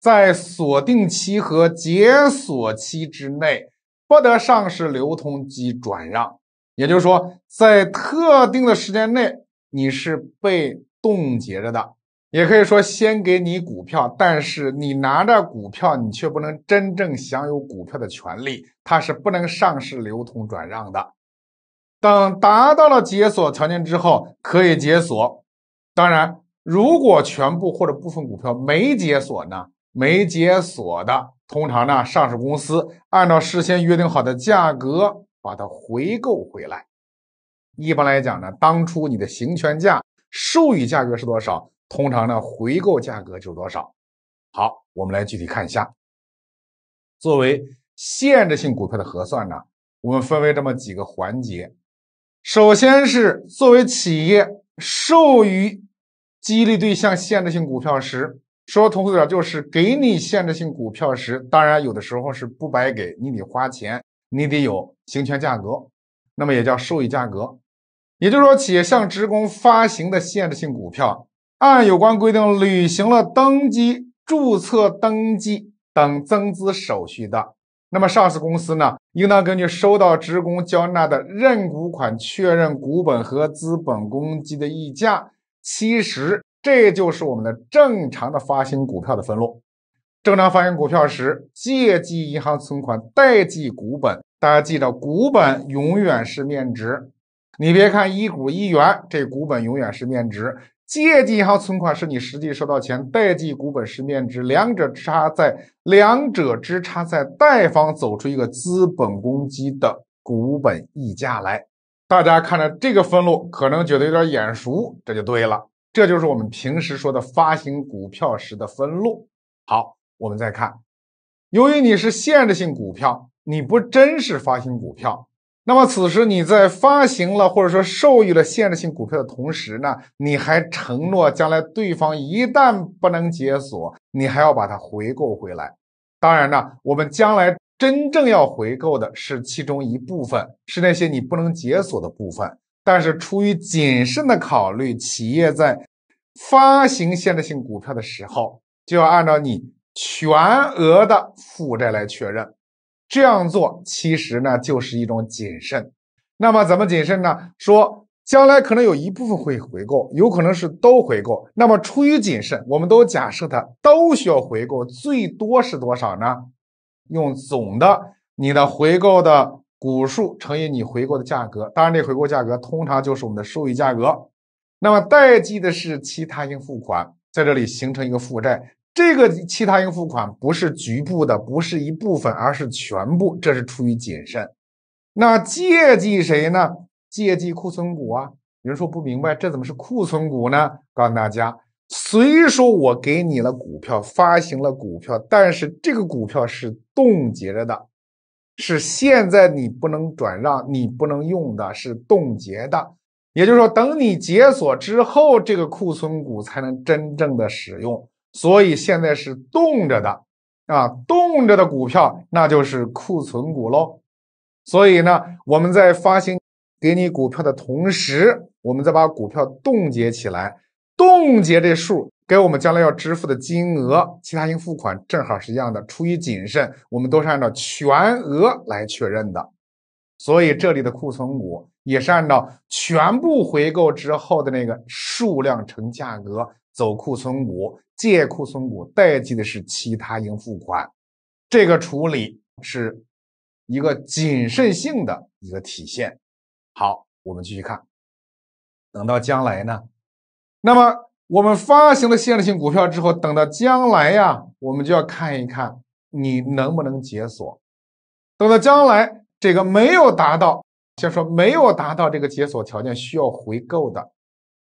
在锁定期和解锁期之内不得上市流通及转让，也就是说，在特定的时间内你是被冻结着的。也可以说，先给你股票，但是你拿着股票，你却不能真正享有股票的权利，它是不能上市流通转让的。等达到了解锁条件之后，可以解锁。当然，如果全部或者部分股票没解锁呢？没解锁的，通常呢，上市公司按照事先约定好的价格把它回购回来。一般来讲呢，当初你的行权价授予价格是多少？通常呢，回购价格就是多少？好，我们来具体看一下。作为限制性股票的核算呢，我们分为这么几个环节。首先是作为企业授予激励对象限制性股票时，说通俗点就是给你限制性股票时，当然有的时候是不白给你，得花钱，你得有行权价格，那么也叫授予价格。也就是说，企业向职工发行的限制性股票。按有关规定履行了登记、注册、登记等增资手续的，那么上市公司呢，应当根据收到职工交纳的认股款，确认股本和资本公积的溢价。其实，这就是我们的正常的发行股票的分录。正常发行股票时，借记银行存款，贷记股本。大家记得，股本永远是面值。你别看一股一元，这股本永远是面值。借记银行存款是你实际收到钱，贷记股本是面值，两者之差在两者之差在贷方走出一个资本公积的股本溢价来。大家看着这个分录可能觉得有点眼熟，这就对了，这就是我们平时说的发行股票时的分录。好，我们再看，由于你是限制性股票，你不真是发行股票。那么此时你在发行了或者说授予了限制性股票的同时呢，你还承诺将来对方一旦不能解锁，你还要把它回购回来。当然呢，我们将来真正要回购的是其中一部分，是那些你不能解锁的部分。但是出于谨慎的考虑，企业在发行限制性股票的时候，就要按照你全额的负债来确认。这样做其实呢就是一种谨慎，那么怎么谨慎呢？说将来可能有一部分会回购，有可能是都回购。那么出于谨慎，我们都假设它都需要回购，最多是多少呢？用总的你的回购的股数乘以你回购的价格，当然这回购价格通常就是我们的收益价格。那么代记的是其他应付款，在这里形成一个负债。这个其他应付款不是局部的，不是一部分，而是全部。这是出于谨慎。那借记谁呢？借记库存股啊。有人说不明白，这怎么是库存股呢？告诉大家，虽说我给你了股票，发行了股票，但是这个股票是冻结着的，是现在你不能转让，你不能用的，是冻结的。也就是说，等你解锁之后，这个库存股才能真正的使用。所以现在是冻着的啊，冻着的股票那就是库存股喽。所以呢，我们在发行给你股票的同时，我们再把股票冻结起来。冻结这数跟我们将来要支付的金额、其他应付款正好是一样的。出于谨慎，我们都是按照全额来确认的。所以这里的库存股也是按照全部回购之后的那个数量乘价格走库存股。借库存股代记的是其他应付款，这个处理是一个谨慎性的一个体现。好，我们继续看，等到将来呢？那么我们发行了限制性股票之后，等到将来呀，我们就要看一看你能不能解锁。等到将来这个没有达到，先说没有达到这个解锁条件需要回购的，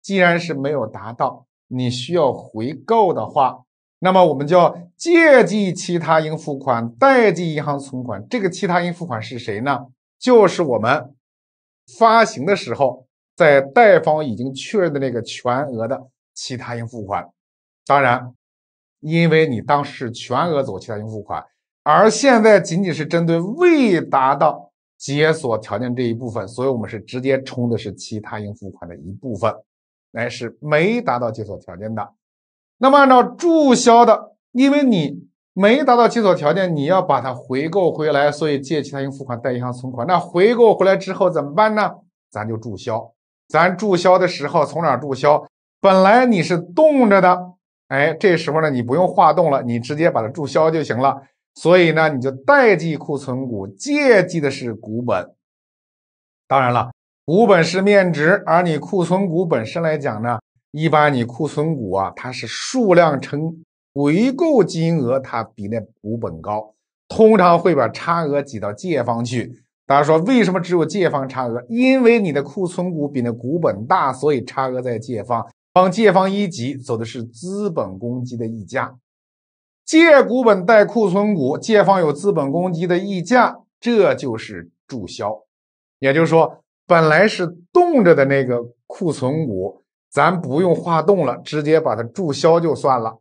既然是没有达到。你需要回购的话，那么我们叫借记其他应付款，贷记银行存款。这个其他应付款是谁呢？就是我们发行的时候在贷方已经确认的那个全额的其他应付款。当然，因为你当时全额走其他应付款，而现在仅仅是针对未达到解锁条件这一部分，所以我们是直接冲的是其他应付款的一部分。乃是没达到解锁条件的，那么按照注销的，因为你没达到解锁条件，你要把它回购回来，所以借其他应付款，贷银行存款。那回购回来之后怎么办呢？咱就注销，咱注销的时候从哪注销？本来你是冻着的，哎，这时候呢，你不用化冻了，你直接把它注销就行了。所以呢，你就代记库存股，借记的是股本。当然了。股本是面值，而你库存股本身来讲呢，一般你库存股啊，它是数量乘回购金额，它比那股本高，通常会把差额挤到借方去。大家说为什么只有借方差额？因为你的库存股比那股本大，所以差额在借方，帮借方一级走的是资本公积的溢价。借股本贷库存股，借方有资本公积的溢价，这就是注销。也就是说。本来是冻着的那个库存股，咱不用化冻了，直接把它注销就算了。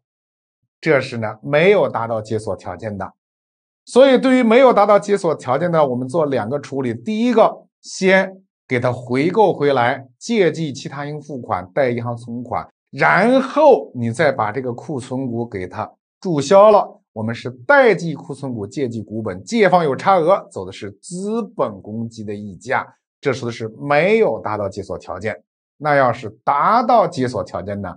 这是呢没有达到解锁条件的，所以对于没有达到解锁条件的，我们做两个处理：第一个，先给它回购回来，借记其他应付款，贷银行存款；然后你再把这个库存股给它注销了，我们是代记库存股，借记股本，借方有差额，走的是资本公积的溢价。这说的是没有达到解锁条件，那要是达到解锁条件呢？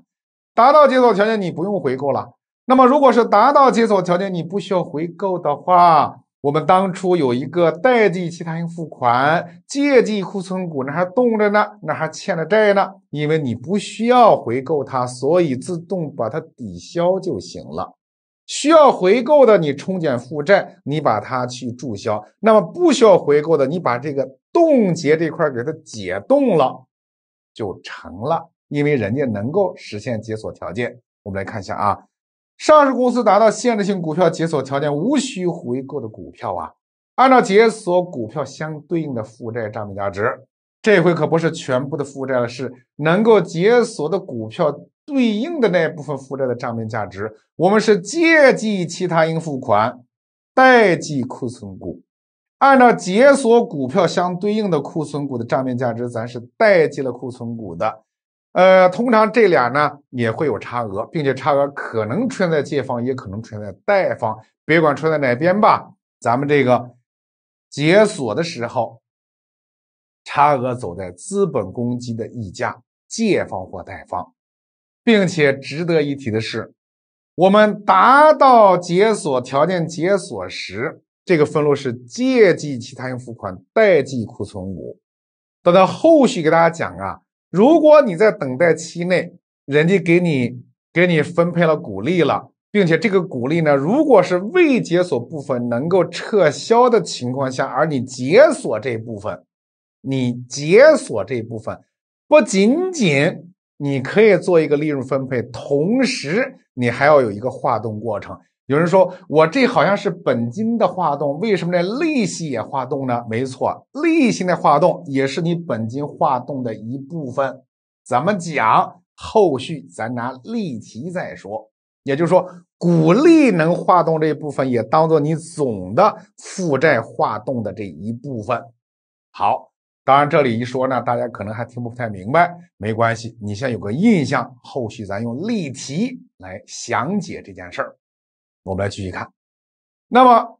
达到解锁条件，你不用回购了。那么，如果是达到解锁条件，你不需要回购的话，我们当初有一个贷记其他应付款，借记库存股，那还动着呢，那还欠着债呢。因为你不需要回购它，所以自动把它抵消就行了。需要回购的，你冲减负债，你把它去注销；那么不需要回购的，你把这个冻结这块给它解冻了，就成了。因为人家能够实现解锁条件。我们来看一下啊，上市公司达到限制性股票解锁条件，无需回购的股票啊，按照解锁股票相对应的负债账面价值，这回可不是全部的负债了，是能够解锁的股票。对应的那部分负债的账面价值，我们是借记其他应付款，贷记库存股。按照解锁股票相对应的库存股的账面价值，咱是贷记了库存股的。呃，通常这俩呢也会有差额，并且差额可能出现在借方，也可能出现在贷方。别管出在哪边吧，咱们这个解锁的时候，差额走在资本公积的溢价，借方或贷方。并且值得一提的是，我们达到解锁条件解锁时，这个分录是借记其他应付款，贷记库存股。等到后续给大家讲啊，如果你在等待期内，人家给你给你分配了股利了，并且这个股利呢，如果是未解锁部分能够撤销的情况下，而你解锁这部分，你解锁这部分不仅仅。你可以做一个利润分配，同时你还要有一个化动过程。有人说我这好像是本金的化动，为什么连利息也化动呢？没错，利息的化动也是你本金化动的一部分。怎么讲后续，咱拿利息再说。也就是说，股利能化动这一部分，也当做你总的负债化动的这一部分。好。当然，这里一说呢，大家可能还听不太明白，没关系，你先有个印象，后续咱用例题来详解这件事儿。我们来继续看。那么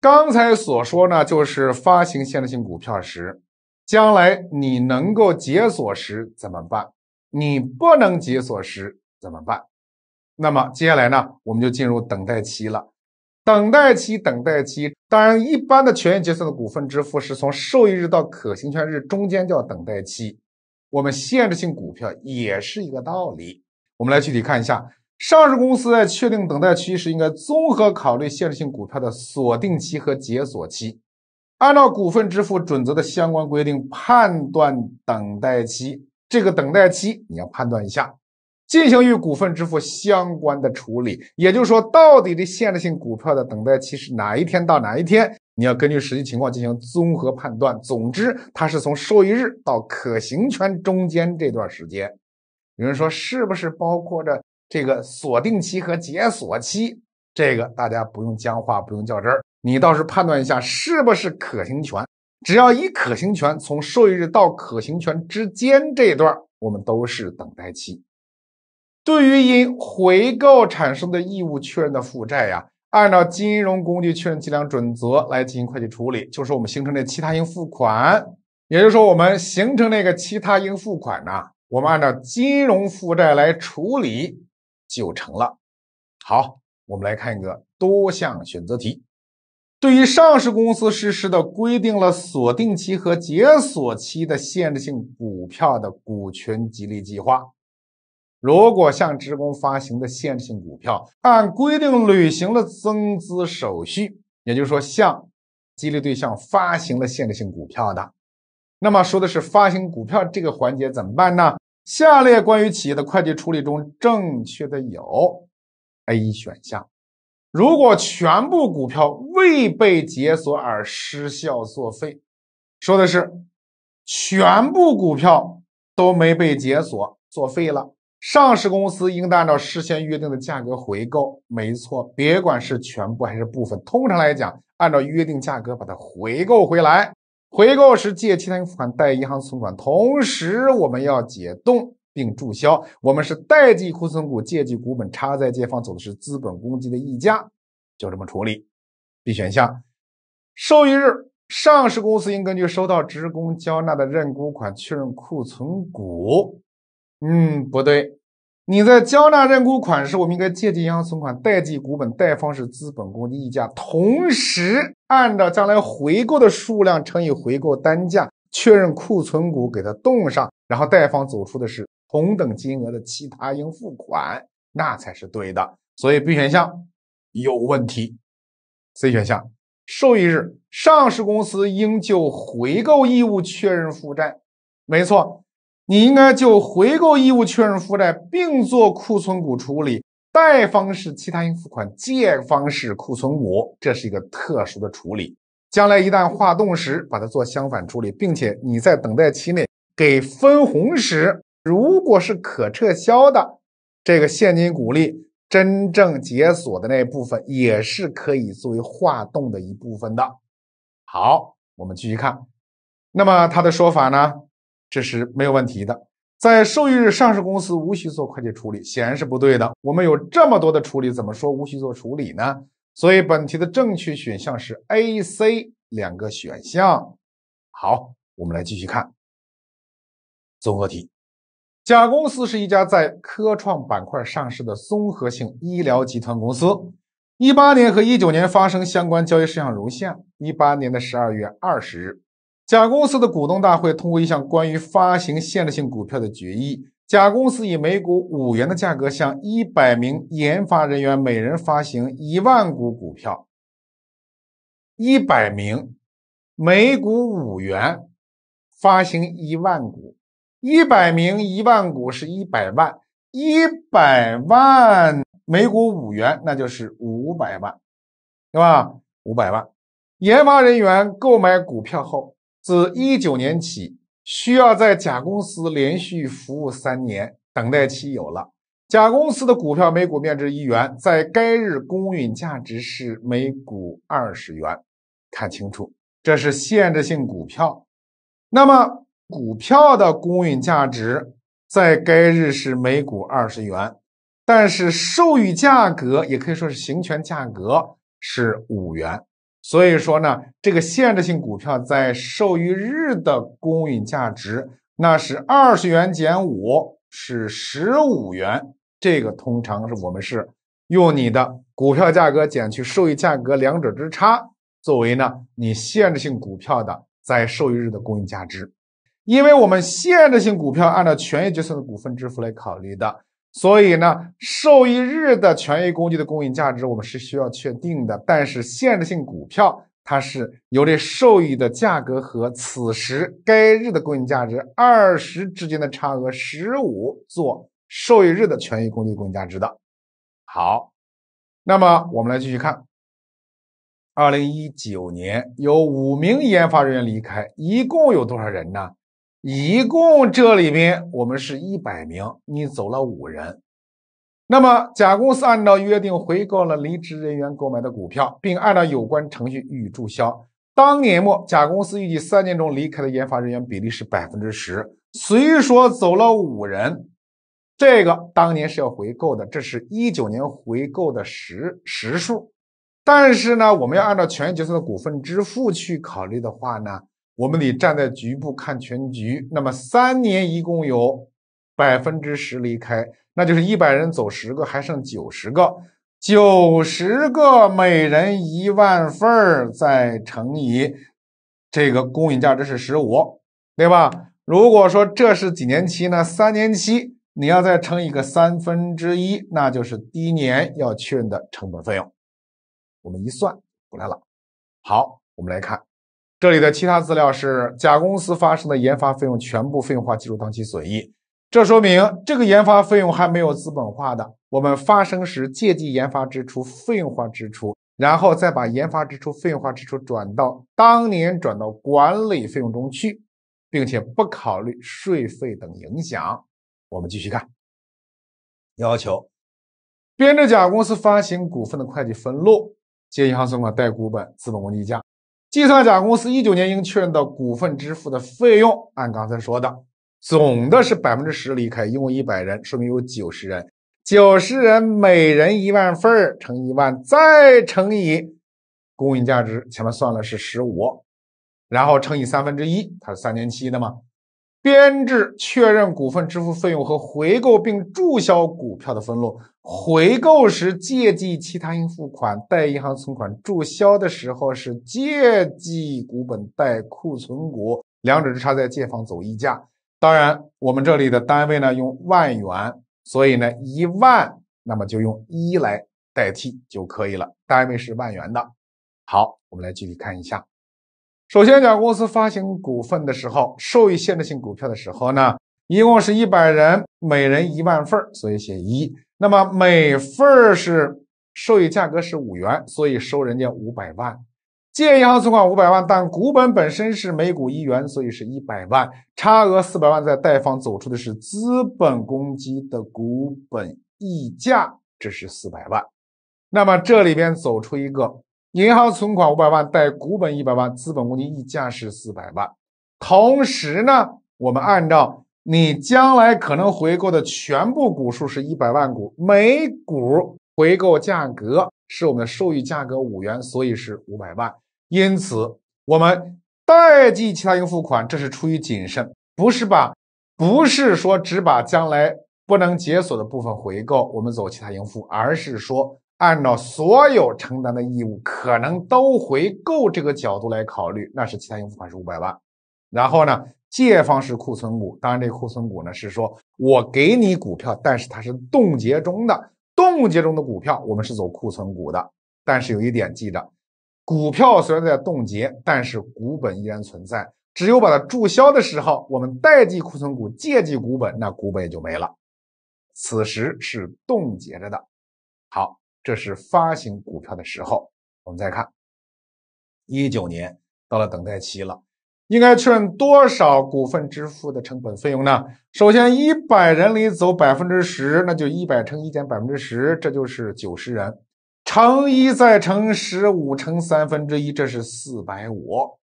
刚才所说呢，就是发行限制性股票时，将来你能够解锁时怎么办？你不能解锁时怎么办？那么接下来呢，我们就进入等待期了。等待期，等待期。当然，一般的权益结算的股份支付是从受益日到可行权日中间叫等待期。我们限制性股票也是一个道理。我们来具体看一下，上市公司在确定等待期时，应该综合考虑限制性股票的锁定期和解锁期，按照股份支付准则的相关规定判断等待期。这个等待期你要判断一下。进行与股份支付相关的处理，也就是说，到底这限制性股票的等待期是哪一天到哪一天？你要根据实际情况进行综合判断。总之，它是从受益日到可行权中间这段时间。有人说，是不是包括着这个锁定期和解锁期？这个大家不用僵化，不用较真儿，你倒是判断一下，是不是可行权？只要以可行权，从受益日到可行权之间这段，我们都是等待期。对于因回购产生的义务确认的负债呀，按照金融工具确认计量准则来进行会计处理，就是我们形成的其他应付款。也就是说，我们形成那个其他应付款呢，我们按照金融负债来处理就成了。好，我们来看一个多项选择题：对于上市公司实施的规定了锁定期和解锁期的限制性股票的股权激励计划。如果向职工发行的限制性股票按规定履行了增资手续，也就是说向激励对象发行了限制性股票的，那么说的是发行股票这个环节怎么办呢？下列关于企业的会计处理中正确的有：A 选项，如果全部股票未被解锁而失效作废，说的是全部股票都没被解锁作废了。上市公司应当按照事先约定的价格回购，没错，别管是全部还是部分，通常来讲，按照约定价格把它回购回来。回购时借其他应付款，贷银行存款，同时我们要解冻并注销，我们是贷记库存股，借记股本差，在借方走的是资本公积的溢价，就这么处理。B 选项，受益日，上市公司应根据收到职工交纳的认股款确认库存股。嗯，不对。你在交纳认股款时，我们应该借记银行存款，贷记股本，贷方是资本公积溢价，同时按照将来回购的数量乘以回购单价，确认库存股给它冻上，然后贷方走出的是同等金额的其他应付款，那才是对的。所以 B 选项有问题。C 选项，受益日，上市公司应就回购义务确认负债，没错。你应该就回购义务确认负债，并做库存股处理，贷方是其他应付款，借方是库存股，这是一个特殊的处理。将来一旦化冻时，把它做相反处理，并且你在等待期内给分红时，如果是可撤销的这个现金股利，真正解锁的那部分也是可以作为化冻的一部分的。好，我们继续看，那么他的说法呢？这是没有问题的，在受益日，上市公司无需做会计处理，显然是不对的。我们有这么多的处理，怎么说无需做处理呢？所以本题的正确选项是 A、C 两个选项。好，我们来继续看综合题。甲公司是一家在科创板块上市的综合性医疗集团公司。一八年和一九年发生相关交易事项如下：一八年的十二月二十日。甲公司的股东大会通过一项关于发行限制性股票的决议。甲公司以每股五元的价格向一百名研发人员每人发行一万股股票。一百名，每股五元，发行一万股，一百名一万股是一百万，一百万每股五元，那就是五百万，对吧？五百万，研发人员购买股票后。自一九年起，需要在甲公司连续服务三年，等待期有了。甲公司的股票每股面值一元，在该日公允价值是每股二十元。看清楚，这是限制性股票。那么，股票的公允价值在该日是每股二十元，但是授予价格也可以说是行权价格是五元。所以说呢，这个限制性股票在受益日的公允价值，那是二十元减五是十五元。这个通常是我们是用你的股票价格减去受益价格两者之差，作为呢你限制性股票的在受益日的公允价值。因为我们限制性股票按照权益结算的股份支付来考虑的。所以呢，受益日的权益工具的公允价值我们是需要确定的，但是限制性股票，它是由这受益的价格和此时该日的公允价值二十之间的差额十五做受益日的权益工具公允价值的。好，那么我们来继续看，二零一九年有五名研发人员离开，一共有多少人呢？一共这里边我们是一百名，你走了五人。那么，甲公司按照约定回购了离职人员购买的股票，并按照有关程序予以注销。当年末，甲公司预计三年中离开的研发人员比例是百分之十。虽说走了五人，这个当年是要回购的，这是一九年回购的实实数。但是呢，我们要按照权益结算的股份支付去考虑的话呢？我们得站在局部看全局。那么三年一共有百分之十离开，那就是一百人走十个，还剩九十个。九十个每人一万份儿，再乘以这个公允价值是十五，对吧？如果说这是几年期呢？三年期，你要再乘一个三分之一，那就是第一年要确认的成本费用。我们一算出来了。好，我们来看。这里的其他资料是，甲公司发生的研发费用全部费用化计入当期损益，这说明这个研发费用还没有资本化的。我们发生时借记研发支出、费用化支出，然后再把研发支出、费用化支出转到当年转到管理费用中去，并且不考虑税费等影响。我们继续看，要求编制甲公司发行股份的会计分录，借银行存款、贷股本、资本公积价。计算甲公司一九年应确认的股份支付的费用，按刚才说的，总的是百分之十离开，因为一百人，说明有九十人，九十人每人一万份儿乘一万，再乘以公允价值，前面算了是十五，然后乘以三分之一，它是三年期的嘛，编制确认股份支付费用和回购并注销股票的分录。回购时借记其他应付款，贷银行存款；注销的时候是借记股本，贷库存股，两者之差在借方走溢价。当然，我们这里的单位呢用万元，所以呢一万，那么就用一来代替就可以了。单位是万元的。好，我们来具体看一下。首先，甲公司发行股份的时候，授予限制性股票的时候呢，一共是一百人，每人一万份所以写一。那么每份是授予价格是五元，所以收人家五百万，借银行存款五百万。但股本本身是每股一元，所以是一百万，差额四百万在贷方走出的是资本公积的股本溢价，这是四百万。那么这里边走出一个。银行存款五百万，贷股本一百万，资本公积溢价是四百万。同时呢，我们按照你将来可能回购的全部股数是一百万股，每股回购价格是我们的收益价格五元，所以是五百万。因此，我们贷记其他应付款，这是出于谨慎，不是把，不是说只把将来不能解锁的部分回购，我们走其他应付，而是说。按照所有承担的义务可能都回购这个角度来考虑，那是其他应付款是五百万，然后呢，借方是库存股。当然，这库存股呢是说我给你股票，但是它是冻结中的，冻结中的股票我们是走库存股的。但是有一点记着，股票虽然在冻结，但是股本依然存在。只有把它注销的时候，我们贷记库存股，借记股本，那股本也就没了。此时是冻结着的。好。这是发行股票的时候，我们再看一九年到了等待期了，应该确认多少股份支付的成本费用呢？首先一百人里走百分之十，那就一百乘一减百分之十，这就是九十人，乘一再乘十五乘三分之一，这是四百五，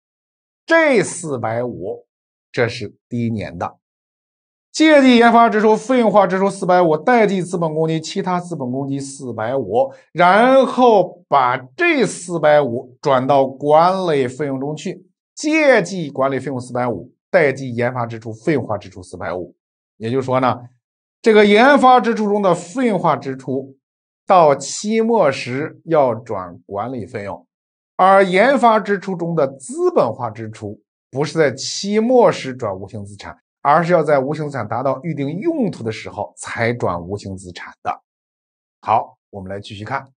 这四百五这是第一年的。借记研发支出费用化支出四百五，代记资本公积其他资本公积四百五，然后把这四百五转到管理费用中去，借记管理费用四百五，代记研发支出费用化支出四百五。也就是说呢，这个研发支出中的费用化支出到期末时要转管理费用，而研发支出中的资本化支出不是在期末时转无形资产。而是要在无形资产达到预定用途的时候才转无形资产的。好，我们来继续看。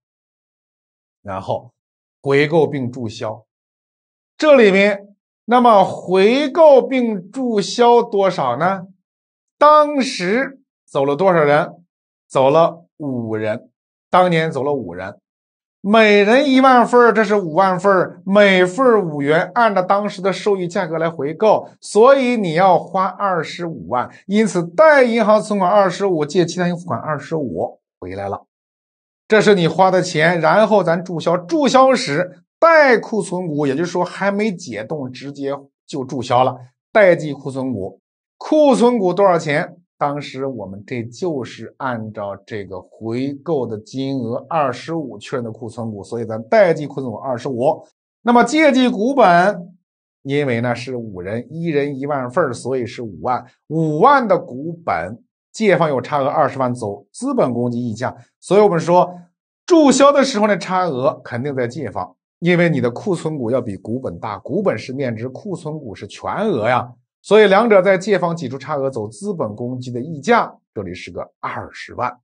然后回购并注销，这里面那么回购并注销多少呢？当时走了多少人？走了五人，当年走了五人。每人一万份，这是五万份，每份五元，按照当时的收益价格来回购，所以你要花二十五万，因此贷银行存款二十五，借其他应付款二十五，回来了，这是你花的钱，然后咱注销，注销时贷库存股，也就是说还没解冻，直接就注销了，代记库存股，库存股多少钱？当时我们这就是按照这个回购的金额二十五确认的库存股，所以咱贷记库存股二十五，那么借记股本，因为呢是五人一人一万份所以是五万，五万的股本借方有差额二十万走资本公积溢价，所以我们说注销的时候的差额肯定在借方，因为你的库存股要比股本大，股本是面值，库存股是全额呀。所以两者在借方挤出差额走资本公积的溢价，这里是个二十万。